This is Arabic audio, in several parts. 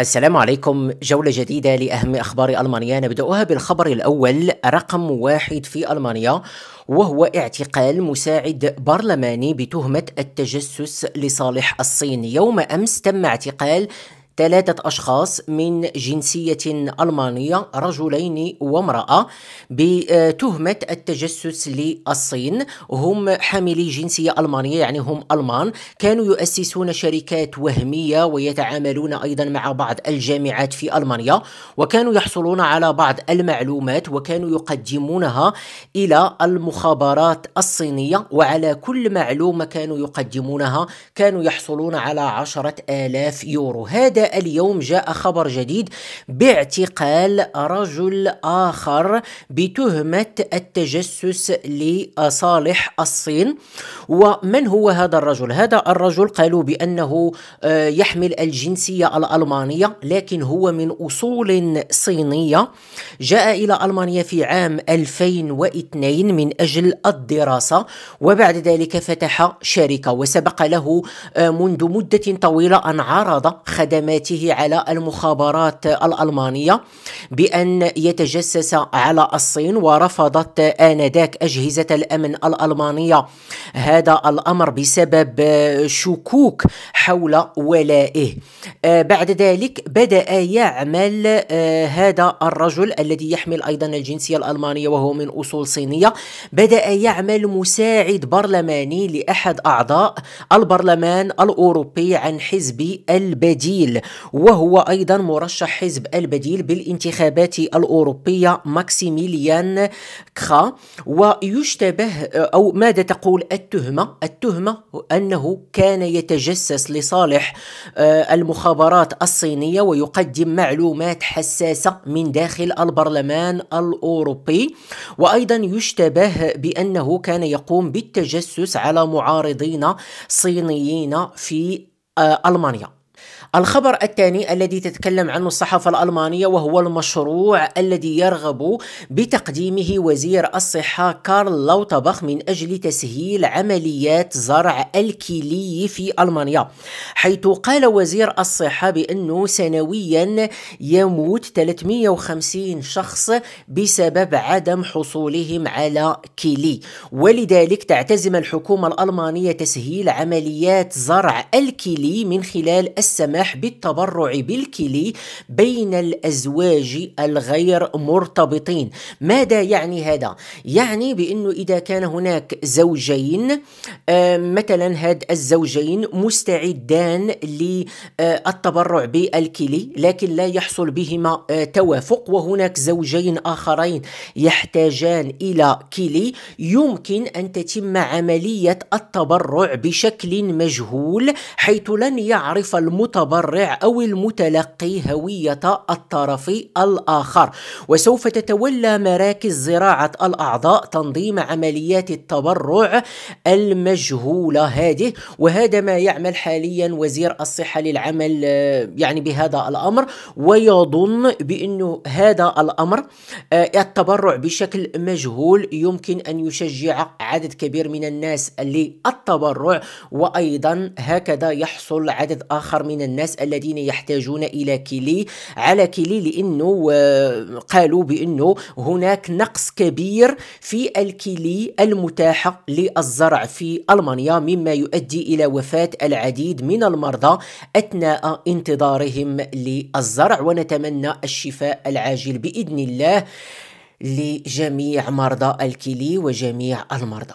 السلام عليكم جولة جديدة لأهم أخبار ألمانيا نبدأها بالخبر الأول رقم واحد في ألمانيا وهو اعتقال مساعد برلماني بتهمة التجسس لصالح الصين يوم أمس تم اعتقال ثلاثة أشخاص من جنسية ألمانية رجلين وامرأة بتهمة التجسس للصين هم حاملي جنسية ألمانية يعني هم ألمان كانوا يؤسسون شركات وهمية ويتعاملون أيضا مع بعض الجامعات في ألمانيا وكانوا يحصلون على بعض المعلومات وكانوا يقدمونها إلى المخابرات الصينية وعلى كل معلومة كانوا يقدمونها كانوا يحصلون على عشرة آلاف يورو هذا اليوم جاء خبر جديد باعتقال رجل آخر بتهمة التجسس لصالح الصين ومن هو هذا الرجل؟ هذا الرجل قالوا بأنه آه، يحمل الجنسية الألمانية لكن هو من أصول صينية جاء إلى ألمانيا في عام 2002 من أجل الدراسة وبعد ذلك فتح شركة وسبق له آه، منذ مدة طويلة أن عرض خدمات اعتناءاته على المخابرات الألمانية بأن يتجسس على الصين ورفضت آنذاك أجهزة الأمن الألمانية هذا الأمر بسبب شكوك حول ولائه آه، بعد ذلك بدأ يعمل آه، هذا الرجل الذي يحمل أيضا الجنسية الألمانية وهو من أصول صينية بدأ يعمل مساعد برلماني لأحد أعضاء البرلمان الأوروبي عن حزب البديل وهو أيضا مرشح حزب البديل بالانتخابات الأوروبية ماكسيميليان كخا ويشتبه أو ماذا تقول التهمة التهمة أنه كان يتجسس لصالح آه، المخابرات الصينية ويقدم معلومات حساسة من داخل البرلمان الأوروبي وأيضا يشتبه بأنه كان يقوم بالتجسس على معارضين صينيين في آه، ألمانيا الخبر الثاني الذي تتكلم عنه الصحافة الألمانية وهو المشروع الذي يرغب بتقديمه وزير الصحة كارل لوتبخ من أجل تسهيل عمليات زرع الكلي في ألمانيا حيث قال وزير الصحة بأنه سنويا يموت 350 شخص بسبب عدم حصولهم على كلي ولذلك تعتزم الحكومة الألمانية تسهيل عمليات زرع الكلي من خلال السماح بالتبرع بالكلي بين الأزواج الغير مرتبطين ماذا يعني هذا؟ يعني بأنه إذا كان هناك زوجين آه، مثلا هاد الزوجين مستعدان للتبرع بالكلي لكن لا يحصل بهما آه، توافق وهناك زوجين آخرين يحتاجان إلى كلي يمكن أن تتم عملية التبرع بشكل مجهول حيث لن يعرف المرء المتبرع أو المتلقي هوية الطرف الآخر وسوف تتولى مراكز زراعة الأعضاء تنظيم عمليات التبرع المجهولة هذه وهذا ما يعمل حاليا وزير الصحة للعمل آه، يعني بهذا الأمر ويظن بأنه هذا الأمر آه، التبرع بشكل مجهول يمكن أن يشجع عدد كبير من الناس للتبرع وأيضا هكذا يحصل عدد آخر من الناس الذين يحتاجون إلى كيلي على كيلي لأنه آه، قالوا بأنه هناك نقص كبير في الكيلي المتاحة للزرع في ألمانيا مما يؤدي إلى وفاة العديد من المرضى أثناء انتظارهم للزرع ونتمنى الشفاء العاجل بإذن الله لجميع مرضى الكلي وجميع المرضى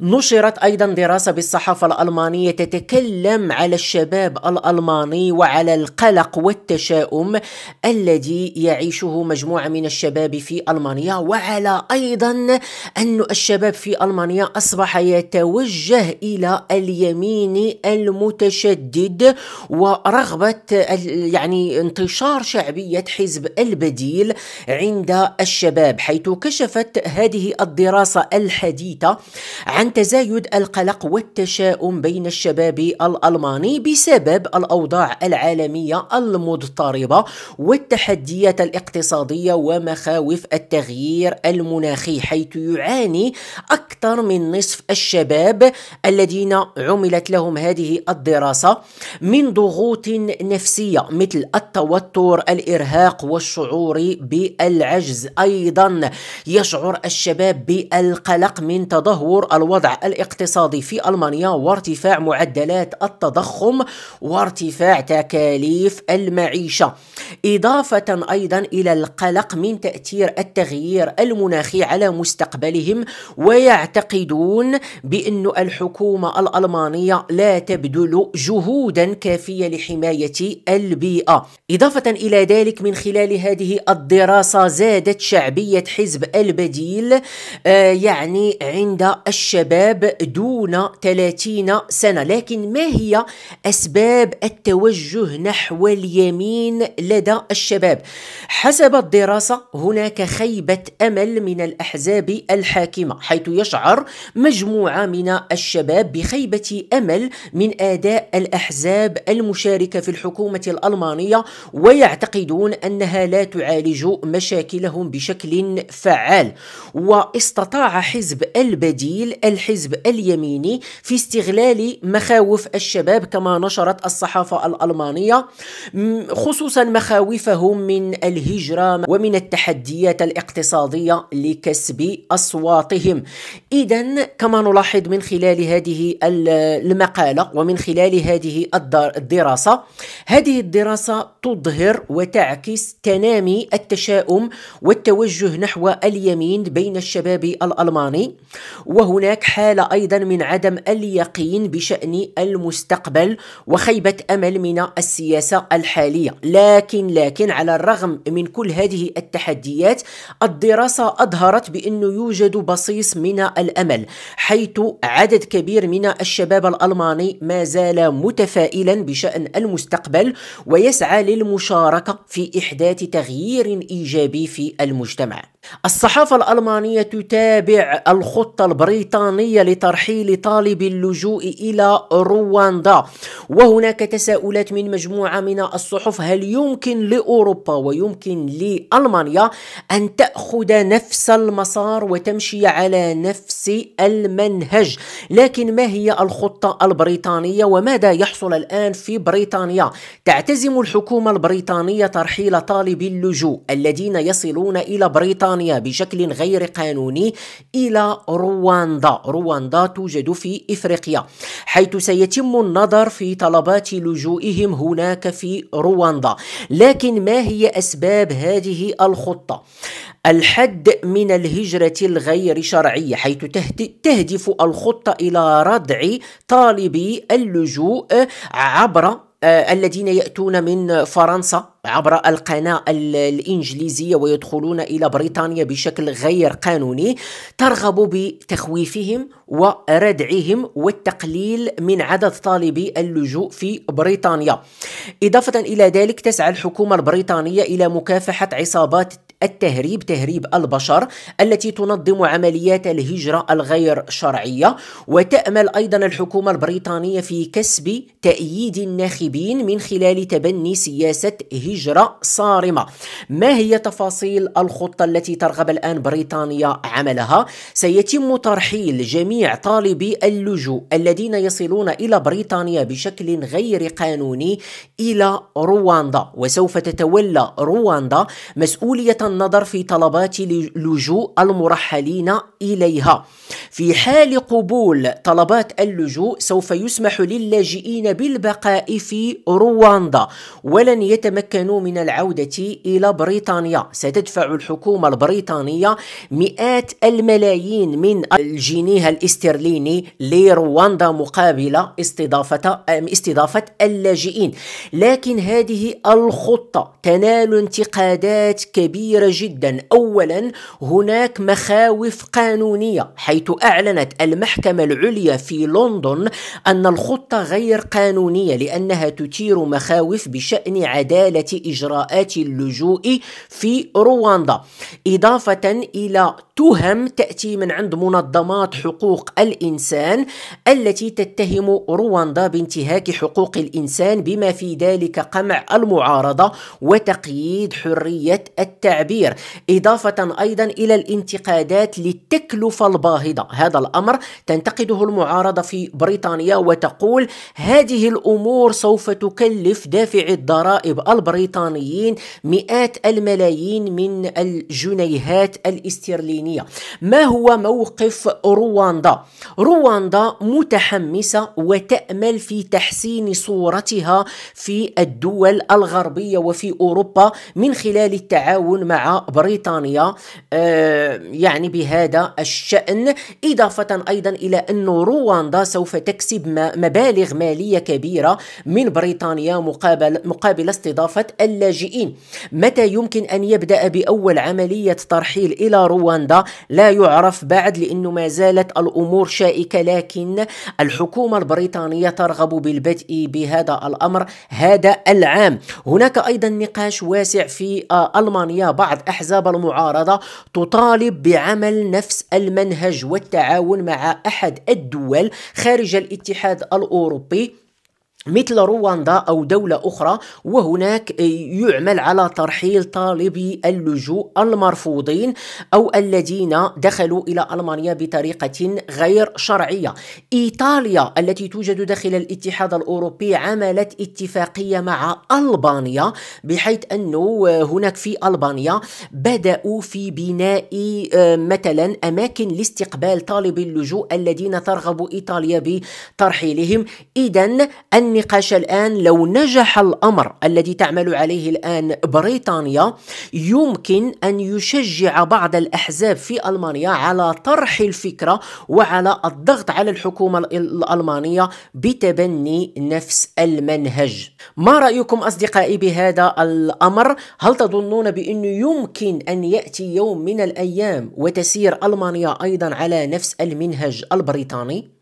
نشرت أيضا دراسة بالصحافة الألمانية تتكلم على الشباب الألماني وعلى القلق والتشاؤم الذي يعيشه مجموعة من الشباب في ألمانيا وعلى أيضا أن الشباب في ألمانيا أصبح يتوجه إلى اليمين المتشدد ورغبة يعني انتشار شعبية حزب البديل عند الشباب حيث كشفت هذه الدراسة الحديثة عن تزايد القلق والتشاؤم بين الشباب الألماني بسبب الأوضاع العالمية المضطربة والتحديات الاقتصادية ومخاوف التغيير المناخي حيث يعاني أكثر من نصف الشباب الذين عملت لهم هذه الدراسة من ضغوط نفسية مثل التوتر الإرهاق والشعور بالعجز أيضا يشعر الشباب بالقلق من تدهور الوضع الاقتصادي في ألمانيا وارتفاع معدلات التضخم وارتفاع تكاليف المعيشة إضافة أيضا إلى القلق من تأثير التغيير المناخي على مستقبلهم ويعتقدون بأن الحكومة الألمانية لا تبذل جهودا كافية لحماية البيئة إضافة إلى ذلك من خلال هذه الدراسة زادت شعبية حزب البديل آه، يعني عند الش الشباب دون 30 سنة لكن ما هي أسباب التوجه نحو اليمين لدى الشباب حسب الدراسة هناك خيبة أمل من الأحزاب الحاكمة حيث يشعر مجموعة من الشباب بخيبة أمل من أداء الأحزاب المشاركة في الحكومة الألمانية ويعتقدون أنها لا تعالج مشاكلهم بشكل فعال واستطاع حزب البديل الحزب اليميني في استغلال مخاوف الشباب كما نشرت الصحافة الألمانية خصوصا مخاوفهم من الهجرة ومن التحديات الاقتصادية لكسب أصواتهم إذا كما نلاحظ من خلال هذه المقالة ومن خلال هذه الدراسة هذه الدراسة تظهر وتعكس تنامي التشاؤم والتوجه نحو اليمين بين الشباب الألماني وهناك هناك حالة أيضا من عدم اليقين بشأن المستقبل وخيبة أمل من السياسة الحالية لكن لكن على الرغم من كل هذه التحديات الدراسة أظهرت بأنه يوجد بصيص من الأمل حيث عدد كبير من الشباب الألماني ما زال متفائلا بشأن المستقبل ويسعى للمشاركة في إحداث تغيير إيجابي في المجتمع الصحافة الألمانية تتابع الخطة البريطانية لترحيل طالب اللجوء إلى رواندا وهناك تساؤلات من مجموعة من الصحف هل يمكن لأوروبا ويمكن لألمانيا أن تأخذ نفس المسار وتمشي على نفس المنهج لكن ما هي الخطة البريطانية وماذا يحصل الآن في بريطانيا تعتزم الحكومة البريطانية ترحيل طالب اللجوء الذين يصلون إلى بريطانيا بريطانيا بشكل غير قانوني إلى رواندا رواندا توجد في إفريقيا حيث سيتم النظر في طلبات لجوئهم هناك في رواندا لكن ما هي أسباب هذه الخطة؟ الحد من الهجرة الغير شرعية حيث تهدف الخطة إلى ردع طالبي اللجوء عبر آه، الذين ياتون من فرنسا عبر القناه الانجليزيه ويدخلون الى بريطانيا بشكل غير قانوني ترغب بتخويفهم وردعهم والتقليل من عدد طالبي اللجوء في بريطانيا. اضافه الى ذلك تسعى الحكومه البريطانيه الى مكافحه عصابات التهريب تهريب البشر التي تنظم عمليات الهجرة الغير شرعية وتأمل أيضا الحكومة البريطانية في كسب تأييد الناخبين من خلال تبني سياسة هجرة صارمة ما هي تفاصيل الخطة التي ترغب الآن بريطانيا عملها؟ سيتم ترحيل جميع طالبي اللجوء الذين يصلون إلى بريطانيا بشكل غير قانوني إلى رواندا وسوف تتولى رواندا مسؤولية النظر في طلبات لجوء المرحلين إليها في حال قبول طلبات اللجوء سوف يسمح للاجئين بالبقاء في رواندا ولن يتمكنوا من العودة إلى بريطانيا ستدفع الحكومة البريطانية مئات الملايين من الجنيه الاسترليني لرواندا مقابل استضافة استضافة اللاجئين لكن هذه الخطة تنال انتقادات كبيرة كبيرة جدا أولا هناك مخاوف قانونية حيث أعلنت المحكمة العليا في لندن أن الخطة غير قانونية لأنها تثير مخاوف بشأن عدالة إجراءات اللجوء في رواندا إضافة إلى تهم تأتي من عند منظمات حقوق الإنسان التي تتهم رواندا بانتهاك حقوق الإنسان بما في ذلك قمع المعارضة وتقييد حرية التعبير التعبير إضافة أيضا إلى الانتقادات للتكلفة الباهظة هذا الأمر تنتقده المعارضة في بريطانيا وتقول هذه الأمور سوف تكلف دافعي الضرائب البريطانيين مئات الملايين من الجنيهات الاسترلينية ما هو موقف رواندا؟ رواندا متحمسة وتأمل في تحسين صورتها في الدول الغربية وفي أوروبا من خلال التعاون مع بريطانيا آه، يعني بهذا الشأن إضافة أيضا إلى أن رواندا سوف تكسب مبالغ مالية كبيرة من بريطانيا مقابل, مقابل استضافة اللاجئين متى يمكن أن يبدأ بأول عملية ترحيل إلى رواندا لا يعرف بعد لأنه ما زالت الأمور شائكة لكن الحكومة البريطانية ترغب بالبدء بهذا الأمر هذا العام هناك أيضا نقاش واسع في آه، ألمانيا بعض أحزاب المعارضة تطالب بعمل نفس المنهج والتعاون مع أحد الدول خارج الاتحاد الأوروبي مثل رواندا أو دولة أخرى وهناك يعمل على ترحيل طالبي اللجوء المرفوضين أو الذين دخلوا إلى ألمانيا بطريقة غير شرعية إيطاليا التي توجد داخل الاتحاد الأوروبي عملت اتفاقية مع ألبانيا بحيث أنه هناك في ألبانيا بدأوا في بناء آه، مثلا أماكن لاستقبال طالبي اللجوء الذين ترغب إيطاليا بترحيلهم إذا أن النقاش الآن لو نجح الأمر الذي تعمل عليه الآن بريطانيا يمكن أن يشجع بعض الأحزاب في ألمانيا على طرح الفكرة وعلى الضغط على الحكومة الألمانية بتبني نفس المنهج ما رأيكم أصدقائي بهذا الأمر؟ هل تظنون بأنه يمكن أن يأتي يوم من الأيام وتسير ألمانيا أيضا على نفس المنهج البريطاني؟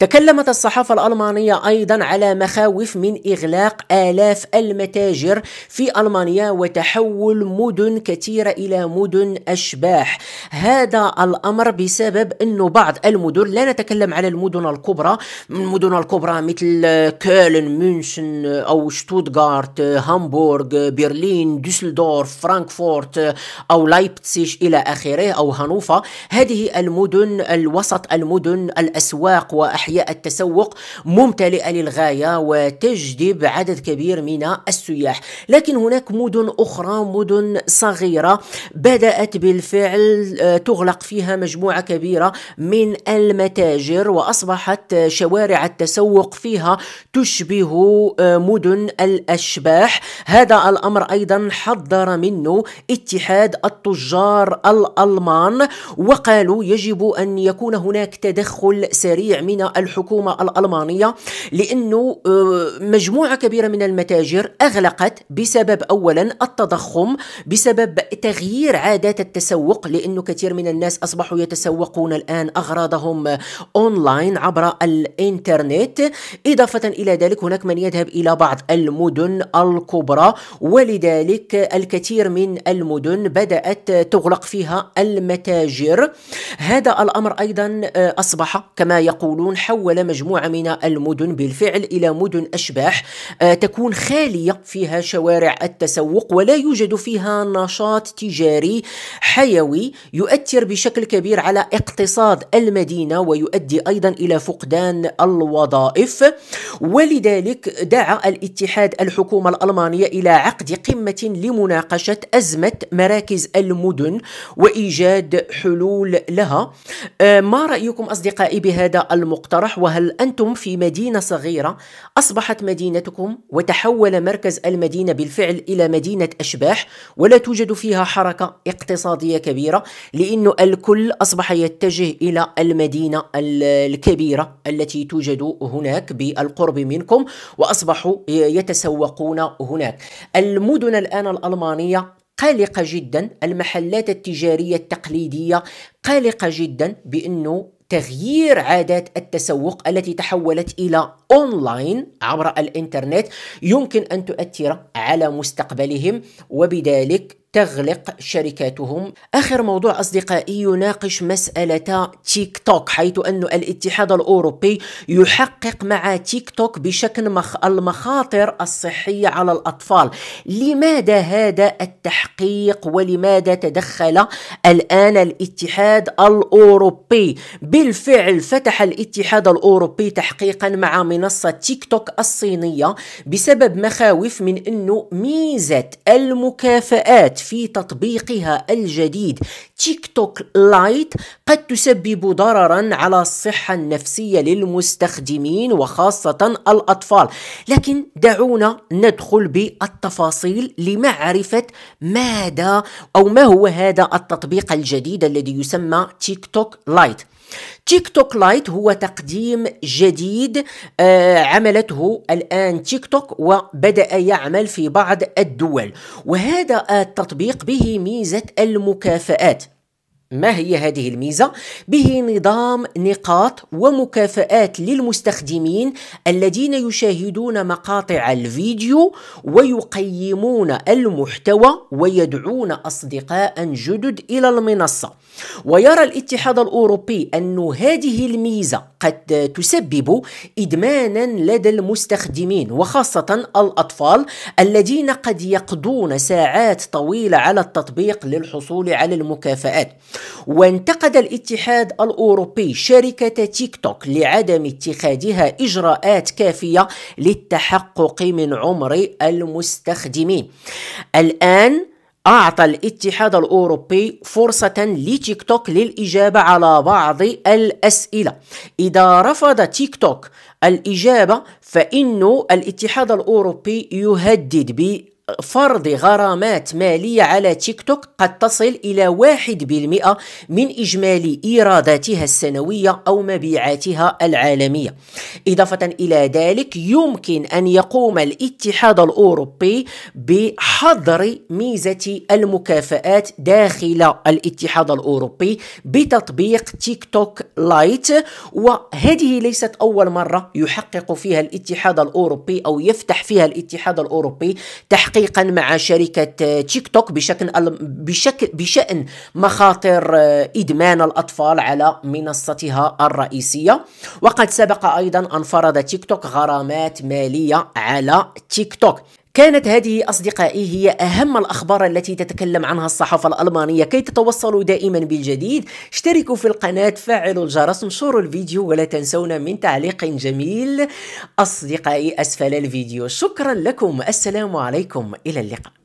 تكلمت الصحافة الألمانية أيضا على مخاوف من إغلاق آلاف المتاجر في ألمانيا وتحول مدن كثيرة إلى مدن أشباح هذا الأمر بسبب أنه بعض المدن لا نتكلم على المدن الكبرى المدن الكبرى مثل كولن مونشن أو شتوتغارت هامبورغ برلين دوسلدورف فرانكفورت أو لايبتسيش إلى آخره أو هانوفا هذه المدن الوسط المدن الأسواق وأحياء أحياء التسوق ممتلئة للغاية وتجذب عدد كبير من السياح لكن هناك مدن أخرى مدن صغيرة بدأت بالفعل آه، تغلق فيها مجموعة كبيرة من المتاجر وأصبحت شوارع التسوق فيها تشبه آه، مدن الأشباح هذا الأمر أيضا حذر منه اتحاد التجار الألمان وقالوا يجب أن يكون هناك تدخل سريع من الحكومة الألمانية لأنه آه، مجموعة كبيرة من المتاجر أغلقت بسبب أولا التضخم بسبب تغيير عادات التسوق لأنه كثير من الناس أصبحوا يتسوقون الآن أغراضهم أونلاين عبر الإنترنت إضافة إلى ذلك هناك من يذهب إلى بعض المدن الكبرى ولذلك الكثير من المدن بدأت تغلق فيها المتاجر هذا الأمر أيضا آه، أصبح كما يقولون حول مجموعة من المدن بالفعل إلى مدن أشباح آه، تكون خالية فيها شوارع التسوق ولا يوجد فيها نشاط تجاري حيوي يؤثر بشكل كبير على اقتصاد المدينة ويؤدي أيضا إلى فقدان الوظائف ولذلك دعا الاتحاد الحكومة الألمانية إلى عقد قمة لمناقشة أزمة مراكز المدن وإيجاد حلول لها آه، ما رأيكم أصدقائي بهذا المقترح المقترح وهل أنتم في مدينة صغيرة أصبحت مدينتكم وتحول مركز المدينة بالفعل إلى مدينة أشباح ولا توجد فيها حركة اقتصادية كبيرة لأن الكل أصبح يتجه إلى المدينة الكبيرة التي توجد هناك بالقرب منكم وأصبحوا يتسوقون هناك المدن الآن الألمانية قلقة جدا المحلات التجارية التقليدية قلقة جدا بأنه تغيير عادات التسوق التي تحولت الى اونلاين عبر الانترنت يمكن ان تؤثر على مستقبلهم وبذلك تغلق شركاتهم آخر موضوع أصدقائي يناقش مسألة تيك توك حيث أن الاتحاد الأوروبي يحقق مع تيك توك بشكل مخ المخاطر الصحية على الأطفال لماذا هذا التحقيق ولماذا تدخل الآن الاتحاد الأوروبي بالفعل فتح الاتحاد الأوروبي تحقيقا مع منصة تيك توك الصينية بسبب مخاوف من أنه ميزة المكافآت في تطبيقها الجديد تيك توك لايت قد تسبب ضررا على الصحة النفسية للمستخدمين وخاصة الأطفال لكن دعونا ندخل بالتفاصيل لمعرفة ماذا أو ما هو هذا التطبيق الجديد الذي يسمى تيك توك لايت تيك توك لايت هو تقديم جديد آه، عملته الآن تيك توك وبدأ يعمل في بعض الدول وهذا التطبيق به ميزة المكافآت ما هي هذه الميزة؟ به نظام نقاط ومكافآت للمستخدمين الذين يشاهدون مقاطع الفيديو ويقيمون المحتوى ويدعون أصدقاء جدد إلى المنصة. ويرى الاتحاد الأوروبي أن هذه الميزة قد تسبب إدمانا لدى المستخدمين وخاصة الأطفال الذين قد يقضون ساعات طويلة على التطبيق للحصول على المكافآت وانتقد الاتحاد الأوروبي شركة تيك توك لعدم اتخاذها إجراءات كافية للتحقق من عمر المستخدمين الآن أعطى الاتحاد الأوروبي فرصة لتيك توك للإجابة على بعض الأسئلة إذا رفض تيك توك الإجابة فإن الاتحاد الأوروبي يهدد ب فرض غرامات مالية على تيك توك قد تصل إلى 1% من إجمالي إيراداتها السنوية أو مبيعاتها العالمية إضافة إلى ذلك يمكن أن يقوم الاتحاد الأوروبي بحظر ميزة المكافآت داخل الاتحاد الأوروبي بتطبيق تيك توك لايت وهذه ليست أول مرة يحقق فيها الاتحاد الأوروبي أو يفتح فيها الاتحاد الأوروبي تحقيق تحقيقا مع شركة تيك توك بشكل بشكل بشأن مخاطر آه، إدمان الأطفال على منصتها الرئيسية وقد سبق أيضا أن فرض تيك توك غرامات مالية على تيك توك كانت هذه أصدقائي هي أهم الأخبار التي تتكلم عنها الصحافة الألمانية كي تتوصلوا دائما بالجديد اشتركوا في القناة فعلوا الجرس انشروا الفيديو ولا تنسونا من تعليق جميل أصدقائي أسفل الفيديو شكرا لكم السلام عليكم إلى اللقاء